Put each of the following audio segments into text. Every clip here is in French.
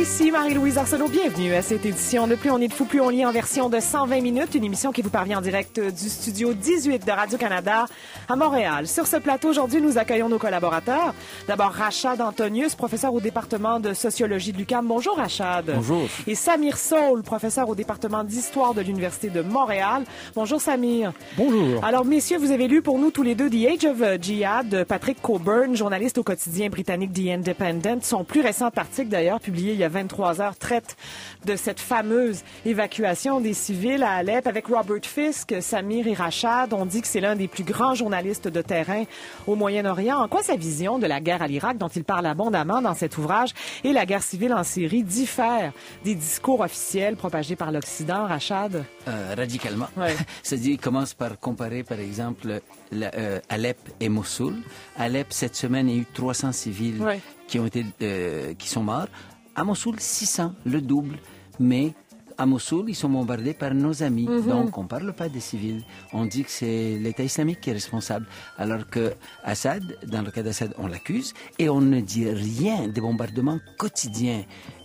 Ici Marie-Louise Arsenault, bienvenue à cette édition de Plus on est de fou, plus on lit en version de 120 minutes, une émission qui vous parvient en direct du studio 18 de Radio-Canada à Montréal. Sur ce plateau aujourd'hui, nous accueillons nos collaborateurs. D'abord Rachad Antonius, professeur au département de sociologie de l'UQAM. Bonjour Rachad. Bonjour. Et Samir Saul, professeur au département d'histoire de l'Université de Montréal. Bonjour Samir. Bonjour. Alors messieurs, vous avez lu pour nous tous les deux The Age of euh, Jihad de Patrick Coburn, journaliste au quotidien britannique The Independent. Son plus récent article d'ailleurs publié il y a 23 heures traite de cette fameuse évacuation des civils à Alep avec Robert Fisk, Samir et Rachad. On dit que c'est l'un des plus grands journalistes de terrain au Moyen-Orient. En quoi sa vision de la guerre à l'Irak, dont il parle abondamment dans cet ouvrage, et la guerre civile en Syrie diffèrent des discours officiels propagés par l'Occident, Rachad? Euh, radicalement. C'est-à-dire, commence par comparer, par exemple, euh, Alep et Mossoul. Alep, cette semaine, il y a eu 300 civils qui, ont été, euh, qui sont morts. À Mossoul, 600, le double. Mais à Mossoul, ils sont bombardés par nos amis. Mhm. Donc, on ne parle pas des civils. On dit que c'est l'État islamique qui est responsable. Alors que Assad, dans le cas d'Assad, on l'accuse et on ne dit rien des bombardements quotidiens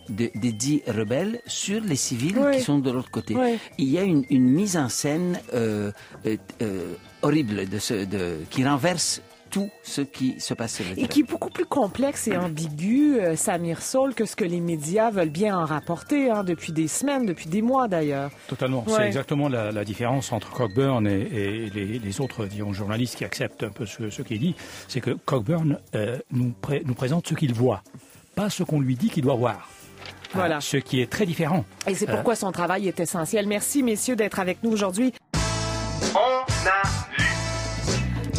des dix rebelles sur les civils qui sont de l'autre côté. Il y a une, mise en scène euh, euh, euh, horrible qui renverse tout ce qui se passe Et qui est beaucoup plus complexe et ambigu, euh, Samir Saul, que ce que les médias veulent bien en rapporter hein, depuis des semaines, depuis des mois d'ailleurs. Totalement. C'est exactement la, différence entre Cockburn et, les, autres disons, journalistes qui acceptent un peu ce, ce qu'il dit. C'est que Cockburn euh, nous, nous présente ce qu'il voit, pas ce qu'on lui dit qu'il doit voir. Hein, voilà. ce qui est très différent. Et c'est hein? pourquoi son travail est essentiel. Merci, messieurs, d'être avec nous aujourd'hui. On a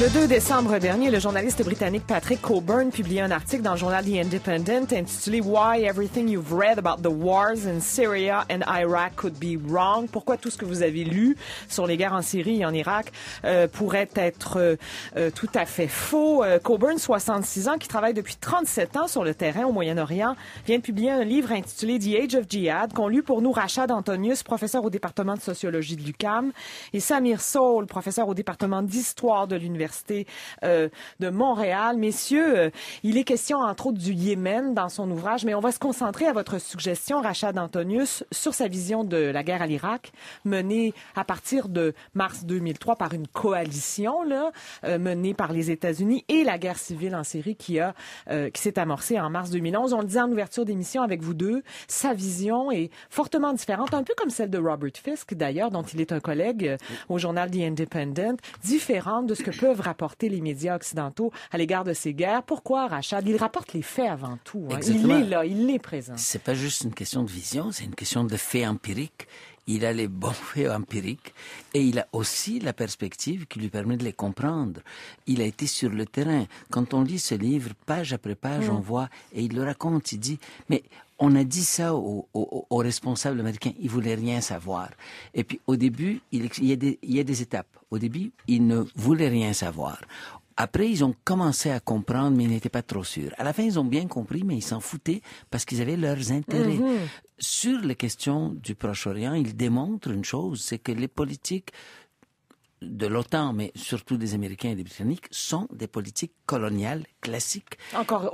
le 2 décembre dernier, le journaliste britannique Patrick Coburn publiait un article dans le journal The Independent intitulé Why Everything You've Read About the Wars in Syria and Iraq Could Be Wrong. Pourquoi tout ce que vous avez lu sur les guerres en Syrie et en Irak euh, pourrait être euh, euh, tout à fait faux. Coburn, 66 ans, qui travaille depuis 37 ans sur le terrain au Moyen-Orient, vient de publier un livre intitulé The Age of Jihad, qu'on lu pour nous Rachad Antonius, professeur au département de sociologie de l'UCAM, et Samir Saul, professeur au département d'histoire de l'Université euh, de Montréal. Messieurs, euh, il est question entre autres du Yémen dans son ouvrage, mais on va se concentrer à votre suggestion, Rachad Antonius, sur sa vision de la guerre à l'Irak, menée à partir de mars 2003 par une coalition euh, menée par les États-Unis et la guerre civile en Syrie qui, a, qui s'est amorcée en mars 2011. On le disait en ouverture d'émission avec vous deux, sa vision est fortement différente, un peu comme celle de Robert Fisk d'ailleurs, dont il est un collègue au journal The Independent, différente de ce que peut rapporter les médias occidentaux à l'égard de ces guerres. Pourquoi, Rachad Il rapporte les faits avant tout. Hein. Il est là, il est présent. C'est pas juste une question de vision, c'est une question de fait empirique il a les bons faits empiriques et il a aussi la perspective qui lui permet de les comprendre. Il a été sur le terrain. Quand on lit ce livre, page après page, on mm. voit, et il le raconte, il dit, mais on a dit ça aux, responsables américains, ils voulaient rien savoir. Et puis au début, il y a des étapes. Au début, ils ne voulaient rien savoir. Après, ils ont commencé à comprendre, mais ils n'étaient pas trop sûrs. À la fin, ils ont bien compris, mais ils s'en foutaient parce qu'ils avaient leurs intérêts. Mhm. Sur les questions du Proche-Orient, ils démontrent une chose, c'est que les politiques de l'OTAN, mais surtout des Américains et des Britanniques, sont des politiques coloniales classiques. Encore,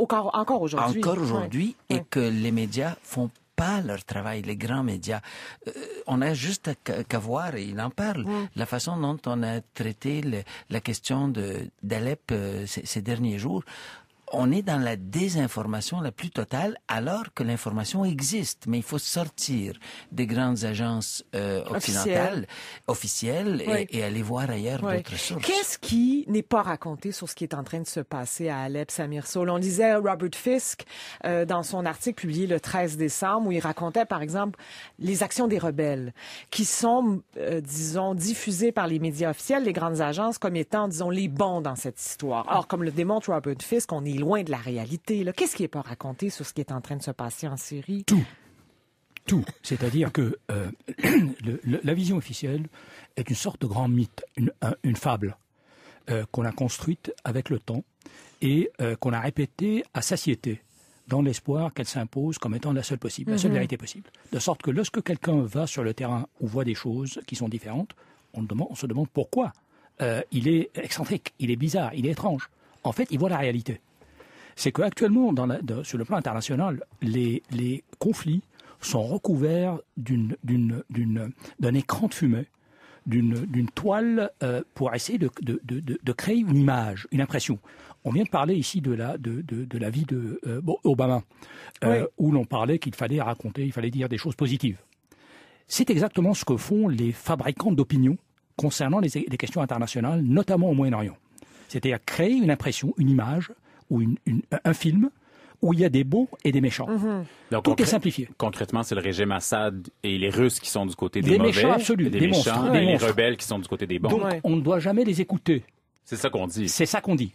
aujourd'hui. Encore aujourd'hui, et que les médias font pas leur travail, les grands médias. Euh, on a juste qu'à voir, et il en parle, mm. la façon dont on a traité la question de d'Alep euh, ces, ces, derniers jours on est dans la désinformation la plus totale alors que l'information existe. Mais il faut sortir des grandes agences euh, occidentales, officielles, et, aller voir ailleurs d'autres sources. Qu'est-ce qui n'est pas raconté sur ce qui est en train de se passer à Alep, Samir Sol? On disait Robert Fisk euh, dans son article publié le 13 décembre où il racontait, par exemple, les actions des rebelles qui sont, euh, disons, diffusées par les médias officiels, les grandes agences, comme étant, disons, les bons dans cette histoire. Or, comme le démontre Robert Fisk, on est loin de la réalité. Qu'est-ce qui n'est pas raconté sur ce qui est en train de se passer en Syrie Tout. Tout. C'est-à-dire que euh, la vision officielle est une sorte de grand mythe, une, fable euh, qu'on a construite avec le temps et euh, qu'on a répétée à satiété dans l'espoir qu'elle s'impose comme étant la seule possible, la seule mm-hmm. vérité possible. De sorte que lorsque quelqu'un va sur le terrain ou voit des choses qui sont différentes, on, se demande pourquoi. il est excentrique, il est bizarre, il est étrange. En fait, il voit la réalité c'est qu'actuellement, dans sur le plan international, les, conflits sont recouverts d'un écran de fumée, d'une, toile euh, pour essayer de, créer une image, une impression. On vient de parler ici de la, vie d'Obama, euh, Obama, euh, où l'on parlait qu'il fallait raconter, il fallait dire des choses positives. C'est exactement ce que font les fabricants d'opinion concernant les, les questions internationales, notamment au Moyen-Orient. C'est-à-dire créer une impression, une image, ou un film où il y a des beaux et des méchants. Mhm. Tout est simplifié. Concrètement, c'est le régime Assad et les Russes qui sont du côté des, mauvais, méchants des, méchants, les rebelles qui sont du côté des bons. Donc, on ne doit jamais les écouter. C'est ça qu'on dit. C'est ça qu'on dit.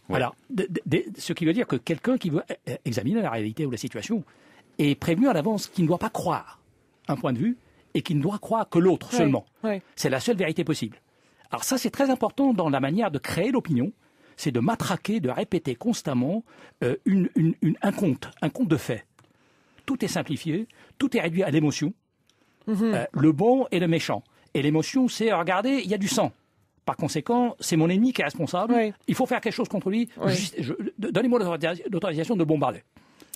ce qui veut dire que quelqu'un qui veut euh, euh, examiner la réalité ou la situation est prévenu à l'avance qu'il ne doit pas croire un point de vue et qu'il ne doit croire que l'autre seulement. C'est la seule vérité possible. Alors ça, c'est très important dans la manière de créer l'opinion c'est de matraquer, de répéter constamment euh, un conte, un conte de fait. Tout est simplifié, tout est réduit à l'émotion, mhm. euh, le bon et le méchant. Et l'émotion, c'est regardez, il y a du sang. Par conséquent, c'est mon ennemi qui est responsable. Il faut faire quelque chose contre lui. Donnez-moi l'autorisation de bombarder.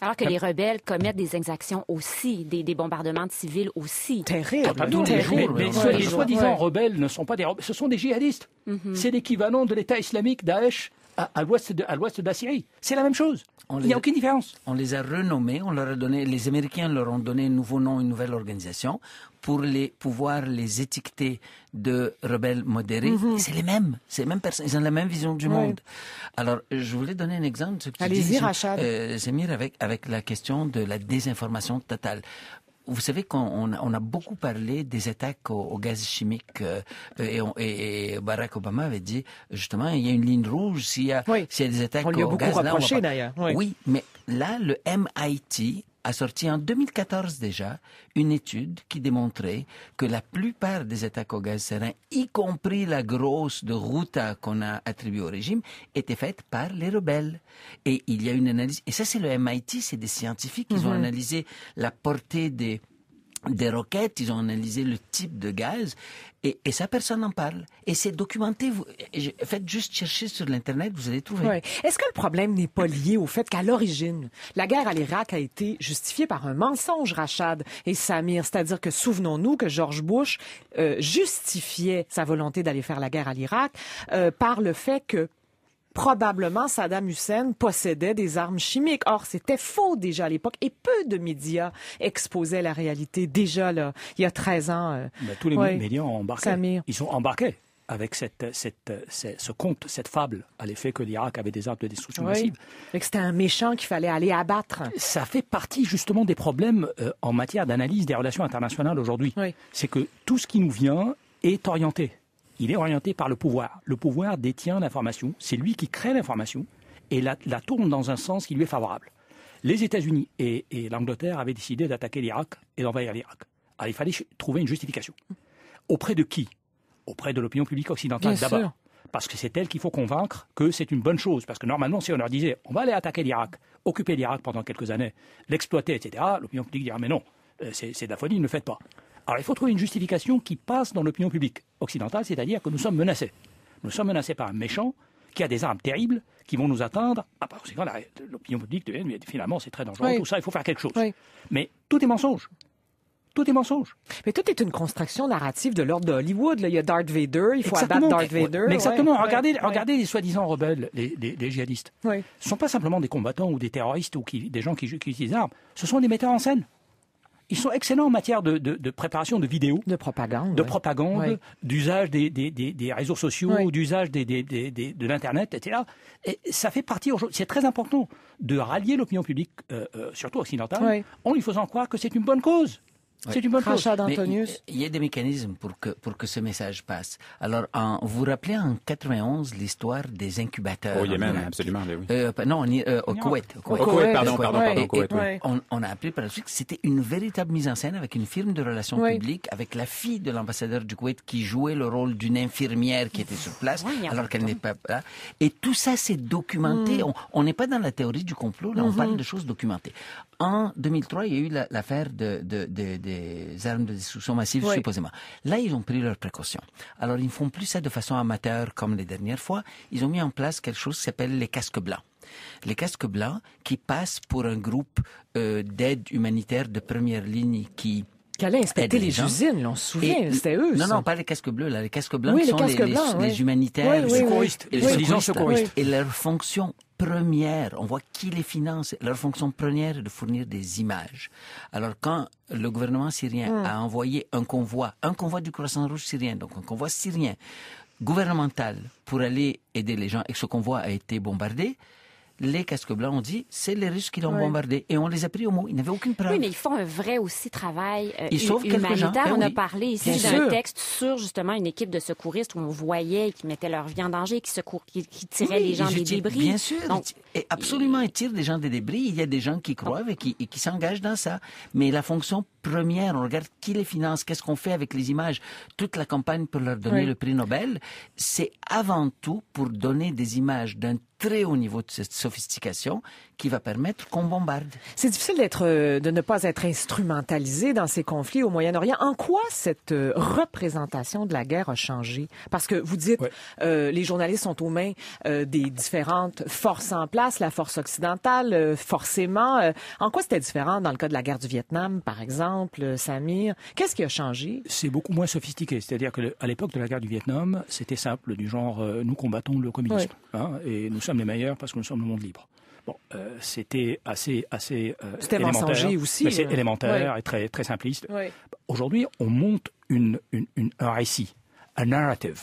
Alors que les rebelles commettent des exactions aussi, des, bombardements de civils aussi. Terrible. Ah, les, jours, les, soi-disant rebelles ne sont pas des rebelles, ce sont des djihadistes. Mhm. C'est l'équivalent de l'État islamique, Daesh à, à l'ouest de, la Syrie. C'est la même chose. Il n'y a aucune différence. On les a renommés, on leur a donné, les Américains leur ont donné un nouveau nom, une nouvelle organisation pour les, pouvoir les étiqueter de rebelles modérés. Mhm. C'est les mêmes, c'est les mêmes personnes, ils ont la même vision du monde. Alors, je voulais donner un exemple de ce que tu euh, avec, avec la question de la désinformation totale vous savez qu'on on a beaucoup parlé des attaques au, gaz chimique euh, et, et, Barack Obama avait dit justement il y a une ligne rouge s'il y a, y a des attaques on lui a au beaucoup gaz. Là, oui, mais là le MIT a sorti en 2014 déjà une étude qui démontrait que la plupart des attaques au gaz serein, y compris la grosse de Ruta qu'on a attribuée au régime, étaient faites par les rebelles. Et il y a une analyse, et ça c'est le MIT, c'est des scientifiques, qui ont mhm. analysé la portée des des roquettes, ils ont analysé le type de gaz, et, ça, personne n'en parle. Et c'est documenté. Vous, faites juste chercher sur l'Internet, vous allez trouver. Est-ce que le problème n'est pas lié au fait qu'à l'origine, la guerre à l'Irak a été justifiée par un mensonge, Rachad et Samir? C'est-à-dire que souvenons-nous que George Bush euh, justifiait sa volonté d'aller faire la guerre à l'Irak euh, par le fait que probablement Saddam Hussein possédait des armes chimiques. Or, c'était faux déjà à l'époque et peu de médias exposaient la réalité déjà là, il y a 13 ans. Euh, ben, tous les médias ont embarqué. Ils ont embarqué avec ce conte, cette fable, à l'effet que l'Irak avait des armes de destruction massive. C'était un méchant qu'il fallait aller abattre. Ça fait partie justement des problèmes euh, en matière d'analyse des relations internationales aujourd'hui. C'est que tout ce qui nous vient est orienté il est orienté par le pouvoir. Le pouvoir détient l'information, c'est lui qui crée l'information et la, tourne dans un sens qui lui est favorable. Les États-Unis et, l'Angleterre avaient décidé d'attaquer l'Irak et d'envahir l'Irak. Alors il fallait trouver une justification. Auprès de qui Auprès de l'opinion publique occidentale d'abord. Parce que c'est elle qu'il faut convaincre que c'est une bonne chose. Parce que normalement, si on leur disait on va aller attaquer l'Irak, occuper l'Irak pendant quelques années, l'exploiter, etc., l'opinion publique dirait mais non, euh, c'est de la folie, ne le faites pas. Alors il faut trouver une justification qui passe dans l'opinion publique occidentale, c'est-à-dire que nous sommes menacés. Nous sommes menacés par un méchant qui a des armes terribles qui vont nous atteindre. Ah, par conséquent, l'opinion publique devient finalement c'est très dangereux, tout ça, il faut faire quelque chose. Mais tout est mensonge. Tout est mensonge. Mais tout est une construction narrative de l'ordre de Hollywood. Là. Il y a Darth Vader, il faut exactement. Darth Vader. Mais exactement. regardez, les soi-disant rebelles, les, djihadistes. Ce ne sont pas simplement des combattants ou des terroristes ou des gens qui utilisent des armes. Ce sont des metteurs en scène ils sont excellents en matière de, préparation de vidéos. De propagande. De propagande, d'usage des, réseaux sociaux, d'usage de l'Internet, etc. Et ça fait partie, c'est très important de rallier l'opinion publique, euh, euh, surtout occidentale, en lui faisant croire que c'est une bonne cause. C'est d'Antonius. Il y a des mécanismes pour que, pour que ce message passe. Alors, vous vous rappelez en 91 l'histoire des incubateurs Au Yémen, absolument, ben oui. Euh, non, euh, on au, Koweït, au Koweït. pardon, pardon, On, a appris par la suite que c'était une véritable mise en scène avec une firme de relations publiques, avec la fille de l'ambassadeur du Koweït qui jouait le rôle d'une infirmière qui était sur place, alors qu'elle n'est pas là. Et tout ça, c'est documenté. Mm. On n'est pas dans la théorie du complot, là, on mm-hmm. parle de choses documentées. En 2003, il y a eu l'affaire de des armes de destruction massive, supposément. Là, ils ont pris leurs précautions. Alors, ils ne font plus ça de façon amateur comme les dernières fois. Ils ont mis en place quelque chose qui s'appelle les casques blancs les casques blancs qui passent pour un groupe euh, d'aide humanitaire de première ligne qui qui allaient inspecter eh, les usines, l'on se souvient, c'était eux. Non, non, pas les casques bleus, là. Les casques blancs sont les, humanitaires, les secouristes, et les secouristes. Et leur fonction première, on voit qui les finance, leur fonction première est de fournir des images. Alors quand le gouvernement syrien hmm. a envoyé un convoi, un convoi du Croissant Rouge syrien, donc un convoi syrien, gouvernemental, pour aller aider les gens, et que ce convoi a été bombardé, les casques blancs, on dit, c'est les Russes qui l'ont bombardé. Et on les a pris au mot. Ils n'avaient aucune preuve. Oui, mais ils font un vrai aussi travail euh, ils sauvent humanitaire. Ben on a parlé ici d'un texte sur justement une équipe de secouristes où on voyait qui mettaient leur vie en danger, qui, qui, tiraient les gens des débris. Bien sûr. absolument, ils tirent des gens des débris. Il y a des gens qui croient et qui, s'engagent dans ça. Mais la fonction première, on regarde qui les finance, qu'est-ce qu'on fait avec les images, toute la campagne pour leur donner le prix Nobel, c'est avant tout pour donner des images d'un très haut niveau de cette sophistication qui va permettre qu'on bombarde. C'est difficile d'être, euh, de ne pas être instrumentalisé dans ces conflits au Moyen-Orient. En quoi cette euh, représentation de la guerre a changé Parce que vous dites, euh, les journalistes sont aux mains des différentes forces en place, la force occidentale, forcément. en quoi c'était différent dans le cas de la guerre du Vietnam, par exemple, Samir Qu'est-ce qui a changé C'est beaucoup moins sophistiqué. C'est-à-dire qu'à l'époque de la guerre du Vietnam, c'était simple, du genre nous combattons le communisme hein, et nous sommes les meilleurs parce que nous sommes le monde libre. Bon, euh, c'était assez, assez euh, élémentaire, aussi, euh, élémentaire et très, très simpliste. Aujourd'hui, on monte un récit, un narrative.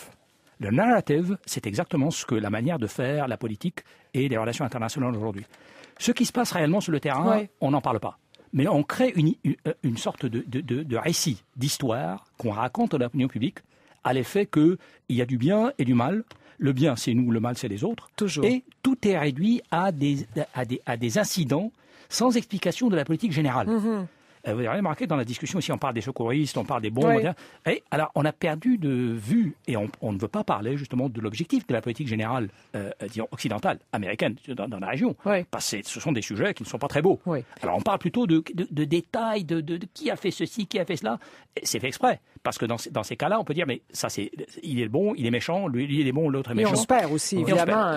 Le narrative, c'est exactement ce que la manière de faire la politique et les relations internationales aujourd'hui. Ce qui se passe réellement sur le terrain, on n'en parle pas. Mais on crée une, sorte de, de récit, d'histoire qu'on raconte à l'opinion publique à l'effet qu'il y a du bien et du mal, le bien c'est nous, le mal c'est les autres. Toujours. Et tout est réduit à des, des, incidents sans explication de la politique générale. Mhm. Euh, vous avez remarqué dans la discussion aussi, on parle des secouristes, on parle des bons. Eh, alors, on a perdu de vue et on, ne veut pas parler justement de l'objectif de la politique générale, euh, euh, disons occidentale, américaine dans, la région. Parce que ce sont des sujets qui ne sont pas très beaux. Alors, on parle plutôt de, détails, de, qui a fait ceci, qui a fait cela. C'est fait exprès, parce que dans, ces cas-là, on peut dire mais ça, c'est il est bon, il est méchant, lui, il est bon, l'autre est méchant. Et on espère aussi, évidemment.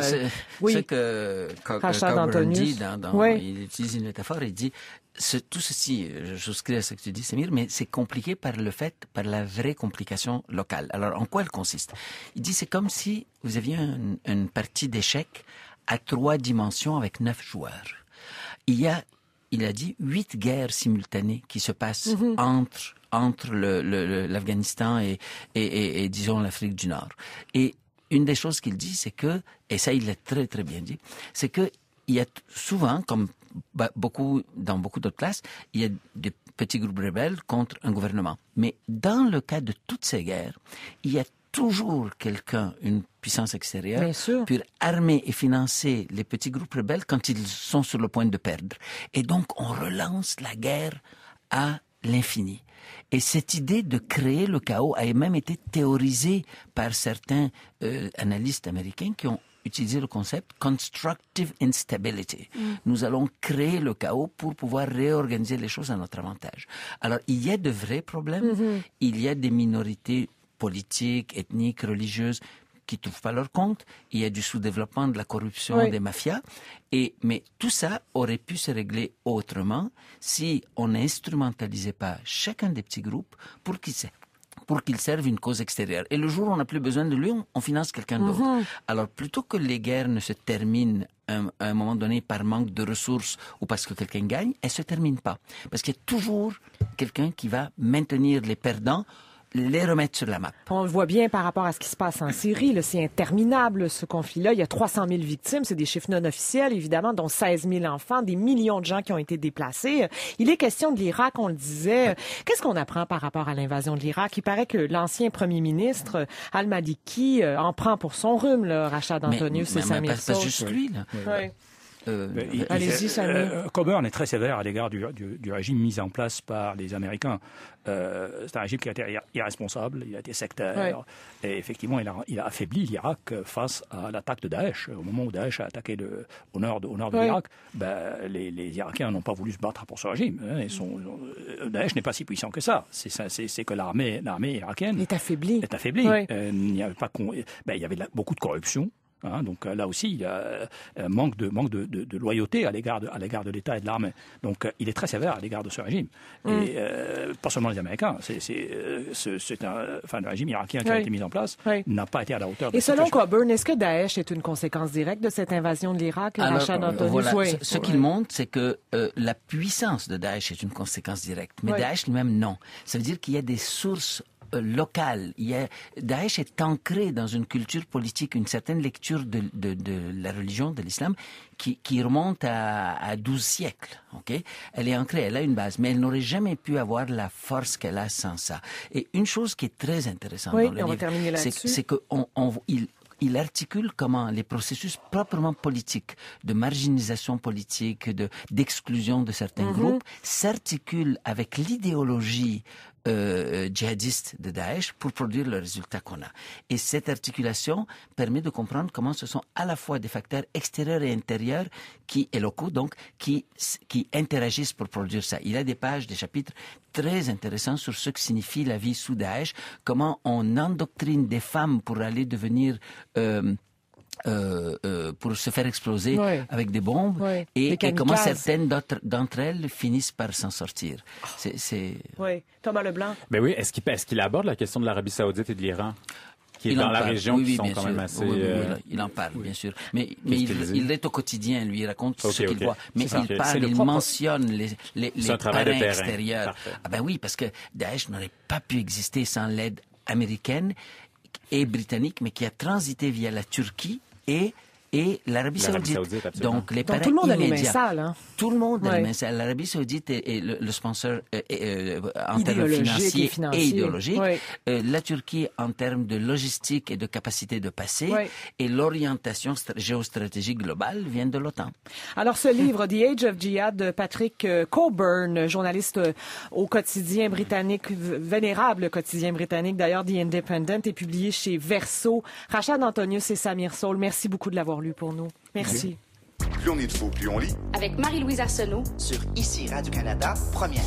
Euh, que Rachad dit, il utilise une métaphore, il dit tout ceci, euh, je souscris à ce que tu dis, Samir, mais c'est compliqué par le fait, par la vraie complication locale. Alors, en quoi elle consiste Il dit, c'est comme si vous aviez une, partie d'échecs à trois dimensions avec neuf joueurs. Il y a, il a dit, huit guerres simultanées qui se passent mhm. entre entre l'Afghanistan et, et, et, disons l'Afrique du Nord. Et une des choses qu'il dit, c'est que, et ça il l'a très très bien dit, c'est que il y a souvent, comme bah, beaucoup, dans beaucoup d'autres classes, il y a des petits groupes rebelles contre un gouvernement. Mais dans le cas de toutes ces guerres, il y a toujours quelqu'un, une puissance extérieure, pour armer et financer les petits groupes rebelles quand ils sont sur le point de perdre. Et donc, on relance la guerre à l'infini. Et cette idée de créer le chaos a même été théorisée par certains euh, analystes américains qui ont utiliser le concept constructive instability. Nous allons créer le chaos pour pouvoir réorganiser les choses à notre avantage. Alors, il y a de vrais problèmes. Mhm. Il y a des minorités politiques, ethniques, religieuses qui ne trouvent pas leur compte. Il y a du sous-développement, de la corruption, des mafias. Et, mais tout ça aurait pu se régler autrement si on n'instrumentalisait pas chacun des petits groupes pour qu'ils pour qu'il serve une cause extérieure. Et le jour où on n'a plus besoin de lui, on, finance quelqu'un d'autre. Mhm. Alors plutôt que les guerres ne se terminent à un moment donné par manque de ressources ou parce que quelqu'un gagne, elles se terminent pas. Parce qu'il y a toujours quelqu'un qui va maintenir les perdants les remettre sur la map. On le voit bien par rapport à ce qui se passe en Syrie. C'est interminable, ce conflit-là. Il y a 300 000 victimes. C'est des chiffres non officiels, évidemment, dont 16 000 enfants, des millions de gens qui ont été déplacés. Il est question de l'Irak, on le disait. Qu'est-ce qu'on apprend par rapport à l'invasion de l'Irak? Il paraît que l'ancien premier ministre, Al-Maliki, euh, en prend pour son rhume, le rachat d'Antonius c'est Samir juste lui, là. Euh, allez euh, euh, Coburn est très sévère à l'égard du, régime mis en place par les Américains. c'est un régime qui a été irresponsable, il a été sectaire. Et effectivement, il a, affaibli l'Irak face à l'attaque de Daesh. Au moment où Daesh a attaqué le, au nord, de l'Irak, ben, les, Irakiens n'ont pas voulu se battre pour ce régime. Hein, Daesh n'est pas si puissant que ça. C'est que l'armée irakienne est affaiblie. Est ben, il, y avait pas, il y avait beaucoup de corruption Hein, donc euh, là aussi, il y a euh, un manque de, manque de, de, de loyauté à l'égard de l'État et de l'armée. Donc euh, il est très sévère à l'égard de ce régime. Mm. Et pas seulement les Américains. C'est enfin, le régime irakien qui a été mis en place n'a pas été à la hauteur. De et selon Coburn, est-ce que Daesh est une conséquence directe de cette invasion de l'Irak, Ce, qu'il montre, c'est que la puissance de Daesh est une conséquence directe, mais Daesh lui-même non. Ça veut dire qu'il y a des sources euh, local. Il Daesh est ancré dans une culture politique, une certaine lecture de, la religion, de l'islam, qui, remonte à, à 12 siècles. elle est ancrée, elle a une base, mais elle n'aurait jamais pu avoir la force qu'elle a sans ça. Et une chose qui est très intéressante dans le livre, c'est qu'on il, articule comment les processus proprement politiques, de marginalisation politique, de d'exclusion de certains mhm. groupes, s'articulent avec l'idéologie euh, euh, djihadistes de Daesh pour produire le résultat qu'on a. Et cette articulation permet de comprendre comment ce sont à la fois des facteurs extérieurs et intérieurs qui, et locaux donc, qui, qui interagissent pour produire ça. Il y a des pages, des chapitres très intéressants sur ce que signifie la vie sous Daesh, comment on endoctrine des femmes pour aller devenir euh, euh, euh, pour se faire exploser avec des bombes et, comment certaines d'entre elles finissent par s'en sortir. Oh. Thomas Leblanc. Mais oui, est-ce qu'il aborde la question de l'Arabie Saoudite et de l'Iran? qui est dans la région qui sont quand même assez... Euh, il en parle, bien sûr. Mais, il, est au quotidien, lui, il raconte ce qu'il voit. Mais il parle, il mentionne les, les, extérieurs. Ah ben oui, parce que Daesh n'aurait pas pu exister sans l'aide américaine et britannique, mais qui a transité via la Turquie y et l'Arabie Saoudite. donc les hein. tout le monde A les Tout le monde ouais. a les L'Arabie Saoudite est, le, sponsor euh, euh, euh, en termes financiers et, idéologique. idéologiques. la Turquie en termes de logistique et de capacité de passer. Et l'orientation géostratégique globale vient de l'OTAN. Alors ce livre, The Age of Jihad, de Patrick Coburn, journaliste au quotidien britannique, vénérable quotidien britannique d'ailleurs, The Independent, est publié chez Verso. Rachad Antonius et Samir Saul, merci beaucoup de l'avoir lu pour nous. Merci. Plus on est de faux, plus on lit. Avec Marie-Louise Arsenault sur ICI Radio-Canada, première.